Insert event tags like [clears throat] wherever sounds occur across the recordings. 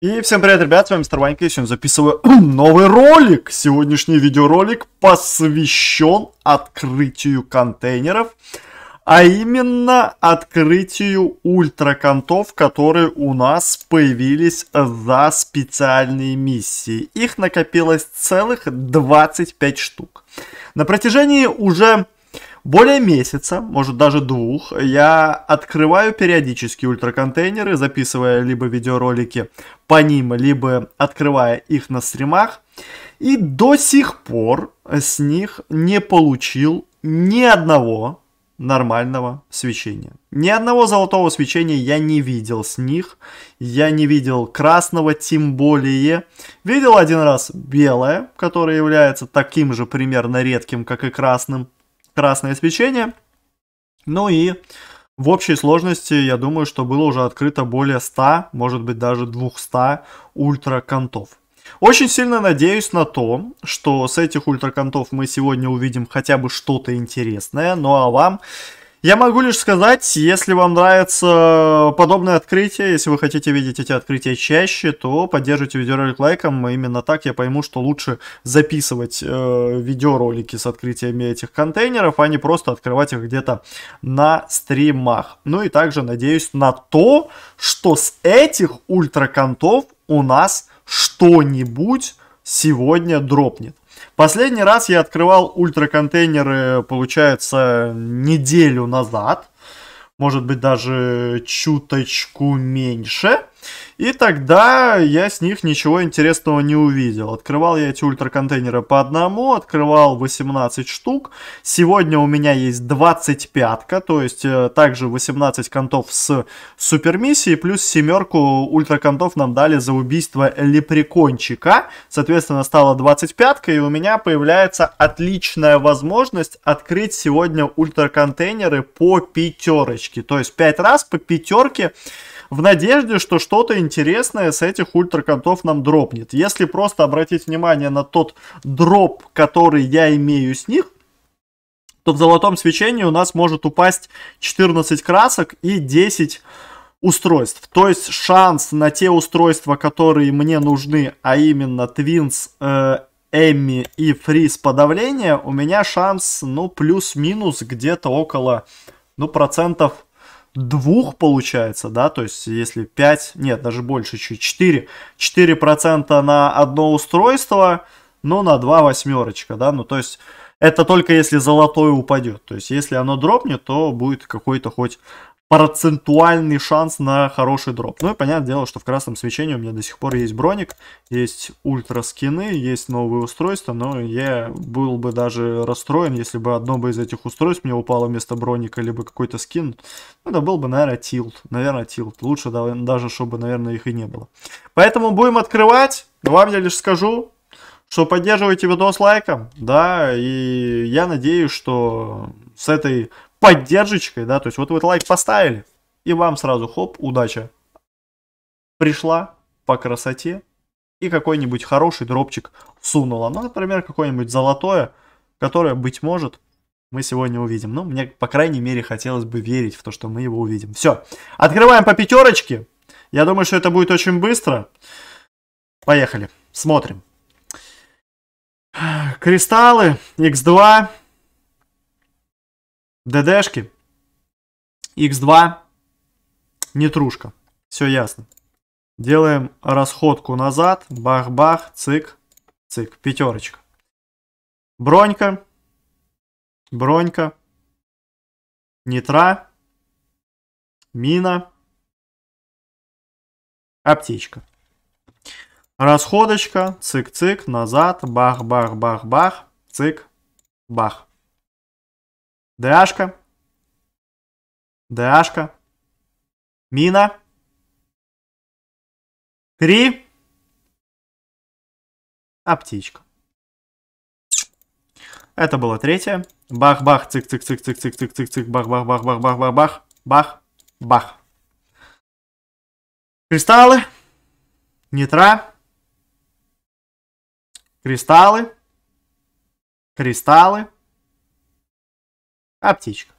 И всем привет, ребят, с вами Мистер Ванька, и сегодня записываю [clears throat] новый ролик. Сегодняшний видеоролик посвящен открытию контейнеров, а именно открытию ультраконтов, которые у нас появились за специальные миссии. Их накопилось целых 25 штук. На протяжении уже более месяца, может даже двух, я открываю периодически ультраконтейнеры, записывая либо видеоролики по ним, либо открывая их на стримах. И до сих пор с них не получил ни одного нормального свечения. Ни одного золотого свечения я не видел с них. Я не видел красного, тем более. Видел один раз белое, которое является таким же примерно редким, как и красным красное свечение. Ну и в общей сложности, я думаю, что было уже открыто более 100, может быть даже 200 ультракантов. Очень сильно надеюсь на то, что с этих ультракантов мы сегодня увидим хотя бы что-то интересное. Ну а вам я могу лишь сказать, если вам нравится подобное открытие, если вы хотите видеть эти открытия чаще, то поддержите видеоролик лайком. Именно так я пойму, что лучше записывать э, видеоролики с открытиями этих контейнеров, а не просто открывать их где-то на стримах. Ну и также надеюсь на то, что с этих ультраконтов у нас что-нибудь сегодня дропнет. Последний раз я открывал ультраконтейнеры, получается, неделю назад. Может быть, даже чуточку меньше. И тогда я с них ничего интересного не увидел. Открывал я эти ультраконтейнеры по одному, открывал 18 штук. Сегодня у меня есть 25, то есть э, также 18 контов с супермиссией, плюс семерку ультраконтов нам дали за убийство лепрекончика. Соответственно, стало 25, и у меня появляется отличная возможность открыть сегодня ультраконтейнеры по пятерочке. То есть 5 раз по пятерке в надежде, что что-то интересное с этих ультраконтов нам дропнет. Если просто обратить внимание на тот дроп, который я имею с них, то в золотом свечении у нас может упасть 14 красок и 10 устройств. То есть шанс на те устройства, которые мне нужны, а именно Твинс э, Эмми и Фриз подавления, у меня шанс, ну, плюс-минус где-то около, ну, процентов двух получается, да, то есть если 5, нет, даже больше чуть, 4, 4% на одно устройство, но на 2 восьмерочка, да, ну то есть это только если золотое упадет, то есть если оно дропнет, то будет какой-то хоть процентуальный шанс на хороший дроп. Ну и понятное дело, что в красном свечении у меня до сих пор есть броник, есть ультра скины, есть новые устройства, но я был бы даже расстроен, если бы одно бы из этих устройств мне упало вместо броника, либо какой-то скин. это ну был бы, наверное, тилт. Наверное, тилт. Лучше даже, чтобы, наверное, их и не было. Поэтому будем открывать. Вам я лишь скажу, что поддерживаете видос лайком, да, и я надеюсь, что с этой поддержечкой, да, то есть вот вы лайк поставили, и вам сразу хоп, удача пришла по красоте, и какой-нибудь хороший дропчик сунула. Ну, например, какое-нибудь золотое, которое, быть может, мы сегодня увидим. Ну, мне, по крайней мере, хотелось бы верить в то, что мы его увидим. Все, открываем по пятерочке. Я думаю, что это будет очень быстро. Поехали, смотрим. Кристаллы, x2, ДДшки. X2. Нетрушка. Все ясно. Делаем расходку назад. Бах-бах. Цик. Цик. Пятерочка. Бронька. Бронька. Нитра. Мина. Аптечка. Расходочка. Цик-цик. Назад. Бах-бах-бах-бах. Цик. Бах. Дашка. Дашка. Мина. Три. А птичка. Это было третье. Бах-бах, цик-цик-цик-цик-цик-цик-цик, бах-бах-бах-бах-бах-бах-бах, бах, бах. Кристаллы. Нитра. Кристаллы. Кристаллы. Аптечка.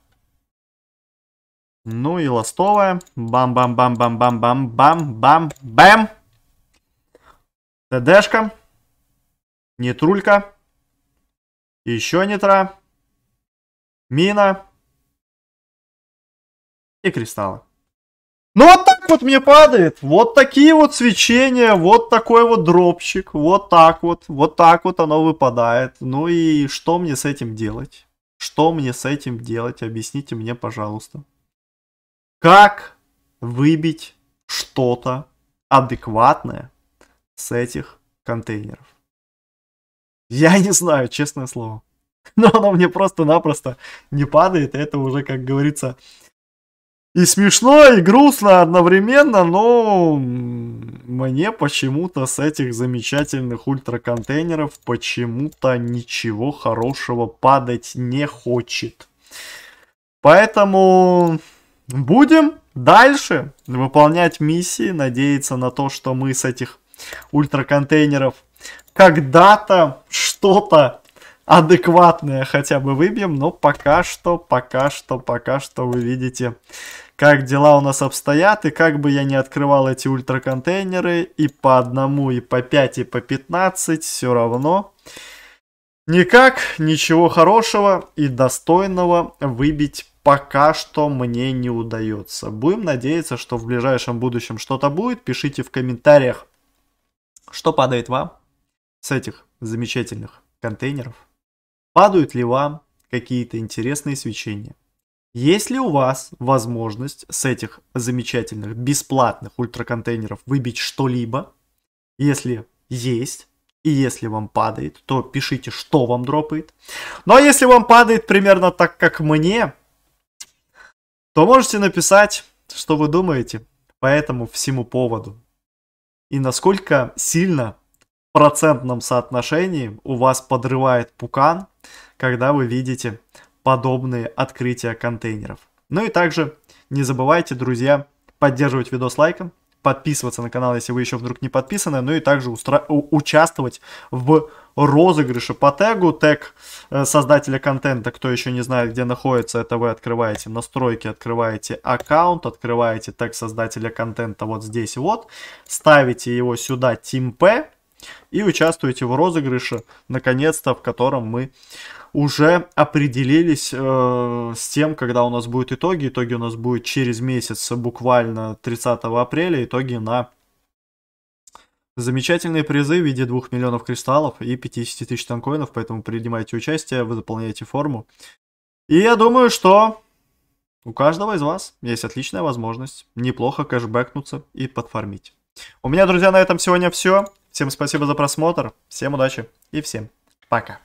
Ну и ластовая. Бам-бам-бам-бам-бам-бам-бам-бам. ТДшка. Нетрулька. Еще нитра. Мина. И кристаллы. Ну вот так вот мне падает. Вот такие вот свечения, вот такой вот дропчик. Вот так вот, вот так вот оно выпадает. Ну и что мне с этим делать? Что мне с этим делать? Объясните мне, пожалуйста. Как выбить что-то адекватное с этих контейнеров? Я не знаю, честное слово. [laughs] Но оно мне просто-напросто не падает. Это уже, как говорится, и смешно, и грустно одновременно, но мне почему-то с этих замечательных ультраконтейнеров почему-то ничего хорошего падать не хочет. Поэтому будем дальше выполнять миссии, надеяться на то, что мы с этих ультраконтейнеров когда-то что-то адекватное хотя бы выбьем, но пока что, пока что, пока что вы видите, как дела у нас обстоят, и как бы я не открывал эти ультраконтейнеры, и по одному, и по 5, и по 15, все равно никак ничего хорошего и достойного выбить пока что мне не удается. Будем надеяться, что в ближайшем будущем что-то будет. Пишите в комментариях, что падает вам с этих замечательных контейнеров. Падают ли вам какие-то интересные свечения? Есть ли у вас возможность с этих замечательных бесплатных ультраконтейнеров выбить что-либо? Если есть, и если вам падает, то пишите, что вам дропает. Ну а если вам падает примерно так, как мне, то можете написать, что вы думаете по этому всему поводу. И насколько сильно в процентном соотношении у вас подрывает пукан когда вы видите подобные открытия контейнеров. Ну и также не забывайте, друзья, поддерживать видос лайком, подписываться на канал, если вы еще вдруг не подписаны, ну и также устра... участвовать в розыгрыше по тегу, тег э, создателя контента, кто еще не знает, где находится, это вы открываете настройки, открываете аккаунт, открываете тег создателя контента вот здесь вот, ставите его сюда, TeamP, и участвуете в розыгрыше, наконец-то, в котором мы уже определились э, с тем, когда у нас будут итоги. Итоги у нас будут через месяц, буквально 30 апреля, итоги на замечательные призы в виде 2 миллионов кристаллов и 50 тысяч танкоинов, поэтому принимайте участие, вы заполняете форму. И я думаю, что у каждого из вас есть отличная возможность неплохо кэшбэкнуться и подфармить. У меня, друзья, на этом сегодня все. Всем спасибо за просмотр, всем удачи и всем пока.